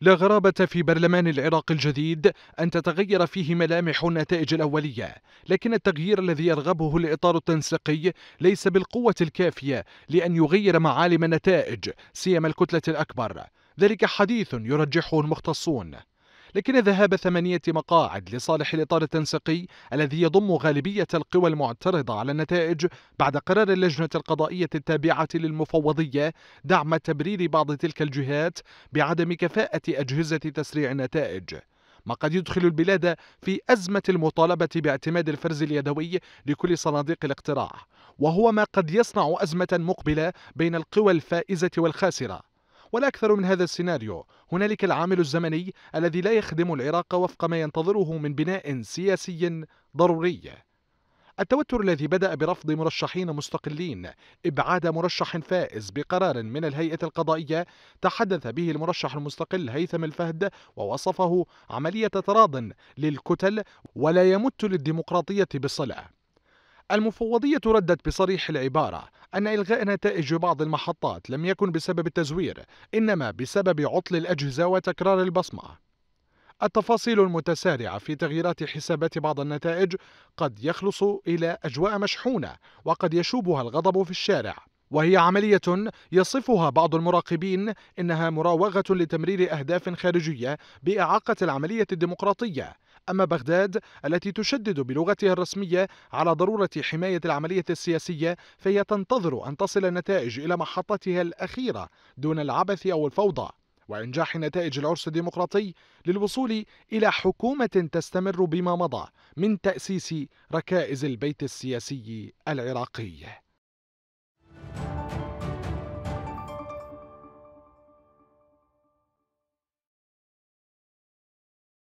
لا غرابة في برلمان العراق الجديد أن تتغير فيه ملامح النتائج الأولية لكن التغيير الذي يرغبه الإطار التنسيقي ليس بالقوة الكافية لأن يغير معالم النتائج سيما الكتلة الأكبر ذلك حديث يرجحه المختصون لكن ذهاب ثمانية مقاعد لصالح الإطار التنسيقي الذي يضم غالبية القوى المعترضة على النتائج بعد قرار اللجنة القضائية التابعة للمفوضية دعم تبرير بعض تلك الجهات بعدم كفاءة أجهزة تسريع النتائج ما قد يدخل البلاد في أزمة المطالبة باعتماد الفرز اليدوي لكل صناديق الاقتراع وهو ما قد يصنع أزمة مقبلة بين القوى الفائزة والخاسرة والأكثر من هذا السيناريو هنالك العامل الزمني الذي لا يخدم العراق وفق ما ينتظره من بناء سياسي ضروري التوتر الذي بدأ برفض مرشحين مستقلين إبعاد مرشح فائز بقرار من الهيئة القضائية تحدث به المرشح المستقل هيثم الفهد ووصفه عملية تراض للكتل ولا يمت للديمقراطية بصلة المفوضية ردت بصريح العبارة أن إلغاء نتائج بعض المحطات لم يكن بسبب التزوير إنما بسبب عطل الأجهزة وتكرار البصمة التفاصيل المتسارعة في تغييرات حسابات بعض النتائج قد يخلص إلى أجواء مشحونة وقد يشوبها الغضب في الشارع وهي عملية يصفها بعض المراقبين إنها مراوغة لتمرير أهداف خارجية بإعاقة العملية الديمقراطية أما بغداد التي تشدد بلغتها الرسمية على ضرورة حماية العملية السياسية فهي تنتظر أن تصل النتائج إلى محطتها الأخيرة دون العبث أو الفوضى وإنجاح نتائج العرس الديمقراطي للوصول إلى حكومة تستمر بما مضى من تأسيس ركائز البيت السياسي العراقي